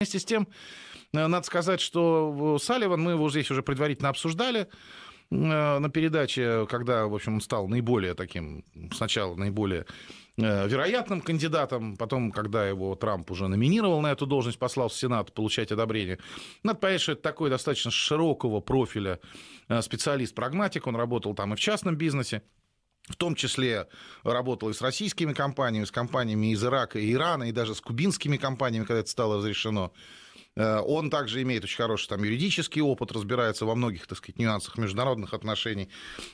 Вместе с тем, э, надо сказать, что Салливан, мы его здесь уже предварительно обсуждали, э, на передаче, когда, в общем, он стал наиболее таким, сначала наиболее э, вероятным кандидатом, потом, когда его Трамп уже номинировал на эту должность, послал в Сенат получать одобрение. Надо ну, понять, что это такой достаточно широкого профиля специалист-прагматик, он работал там и в частном бизнесе, в том числе работал и с российскими компаниями, с компаниями из Ирака и Ирана, и даже с кубинскими компаниями, когда это стало разрешено. Э, он также имеет очень хороший там, юридический опыт, разбирается во многих, так сказать, нюансах международных отношений,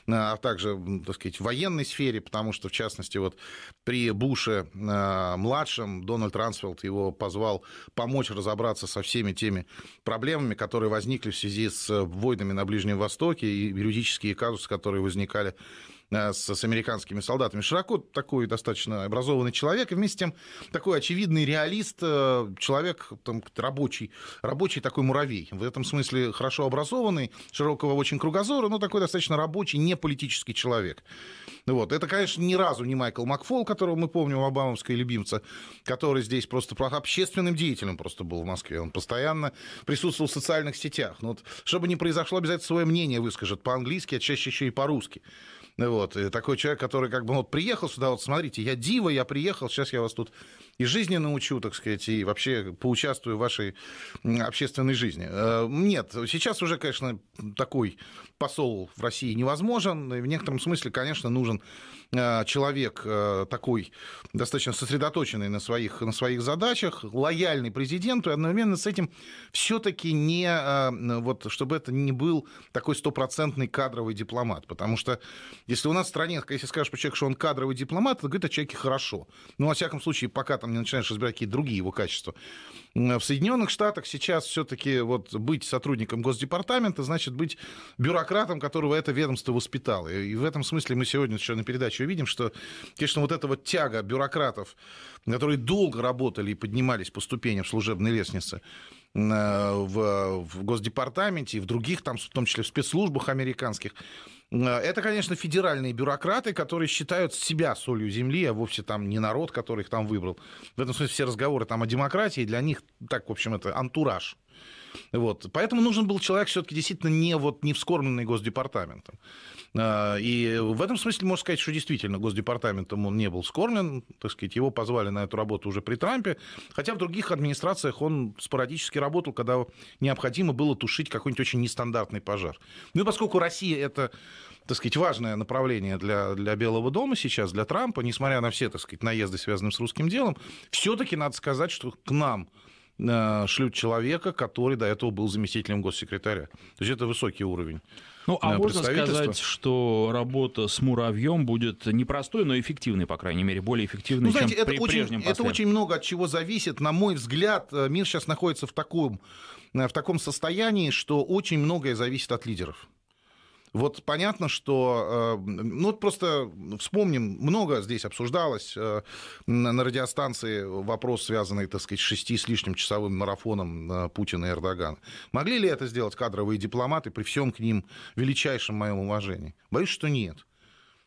э, а также, так сказать, в военной сфере, потому что, в частности, вот при Буше э, младшем Дональд Рансфилд его позвал помочь разобраться со всеми теми проблемами, которые возникли в связи с войнами на Ближнем Востоке и юридические казусы, которые возникали Э, с, с американскими солдатами. Широко такой достаточно образованный человек, и вместе с тем такой очевидный реалист, э, человек там, рабочий, рабочий такой муравей. В этом смысле хорошо образованный, широкого очень кругозора, но такой достаточно рабочий, не политический человек. Вот. Это, конечно, ни разу не Майкл Макфол, которого мы помним, обамовская любимца, который здесь просто общественным деятелем просто был в Москве. Он постоянно присутствовал в социальных сетях. Но вот, что бы произошло, обязательно свое мнение выскажет по-английски, а чаще еще и по-русски. Вот. И такой человек, который как бы ну, вот приехал сюда, вот смотрите, я дива, я приехал, сейчас я вас тут и жизни научу, так сказать, и вообще поучаствую в вашей общественной жизни. Э, нет, сейчас уже, конечно, такой посол в России невозможен. И в некотором смысле, конечно, нужен э, человек э, такой, достаточно сосредоточенный на своих, на своих задачах, лояльный президенту, и одновременно с этим все-таки не, вот, чтобы это не был такой стопроцентный кадровый дипломат, потому что если у нас в стране, если скажешь по человеку, что он кадровый дипломат, то говорит о человеке хорошо. Ну, во всяком случае, пока там не начинаешь разбирать какие-то другие его качества. В Соединенных Штатах сейчас все-таки вот быть сотрудником Госдепартамента значит быть бюрократом, которого это ведомство воспитало. И в этом смысле мы сегодня еще на передаче увидим, что, конечно, вот эта вот тяга бюрократов, которые долго работали и поднимались по ступеням служебной лестницы, Э, в, в Госдепартаменте и в других, там, в том числе в спецслужбах американских. Э, это, конечно, федеральные бюрократы, которые считают себя солью земли, а вовсе там не народ, который их там выбрал. В этом смысле все разговоры там о демократии, для них так, в общем, это антураж. Вот. Поэтому нужен был человек все-таки действительно не, вот, не вскормленный Госдепартаментом. А, и в этом смысле можно сказать, что действительно Госдепартаментом он не был скормлен, так сказать, его позвали на эту работу уже при Трампе, хотя в других администрациях он спорадически работал, когда необходимо было тушить какой-нибудь очень нестандартный пожар. Ну и поскольку Россия это так сказать, важное направление для, для Белого дома сейчас, для Трампа, несмотря на все, так сказать, наезды, связанные с русским делом, все-таки надо сказать, что к нам Э, шлют человека, который до этого был заместителем госсекретаря. То есть это высокий уровень. Ну, а можно сказать, что работа с муравьем будет непростой, но эффективной, по крайней мере, более эффективной, ну, знаете, чем это при очень, прежнем Это очень много от чего зависит. На мой взгляд, э, мир сейчас находится в таком, э, в таком состоянии, что очень многое зависит от лидеров. Вот понятно, что... Э, ну, просто вспомним, много здесь обсуждалось э, на радиостанции вопрос, связанный, так сказать, шести с лишним часовым марафоном э, Путина и Эрдогана. Могли ли это сделать кадровые дипломаты при всем к ним величайшем моем уважении? Боюсь, что нет.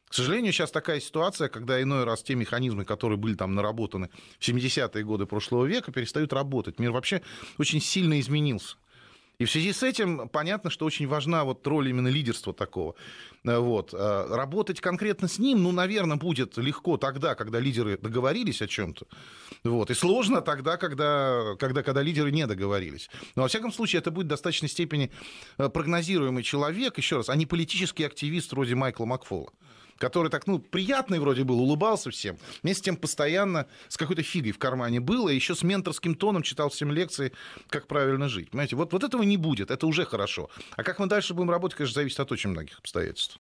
К сожалению, сейчас такая ситуация, когда иной раз те механизмы, которые были там наработаны в 70-е годы прошлого века, перестают работать. Мир вообще очень сильно изменился. И в связи с этим понятно, что очень важна вот роль именно лидерства такого. Э, вот. Э, работать конкретно с ним, ну, наверное, будет легко тогда, когда лидеры договорились о чем-то. Вот. И сложно тогда, когда, когда, когда лидеры не договорились. Но, во всяком случае, это будет в достаточной степени э, прогнозируемый человек, еще раз, а не политический активист вроде Майкла Макфола который так, ну, приятный вроде был, улыбался всем, вместе с тем постоянно с какой-то фигой в кармане было, еще с менторским тоном читал всем лекции, как правильно жить. Понимаете, вот, вот этого не будет, это уже хорошо. А как мы дальше будем работать, конечно, зависит от очень многих обстоятельств.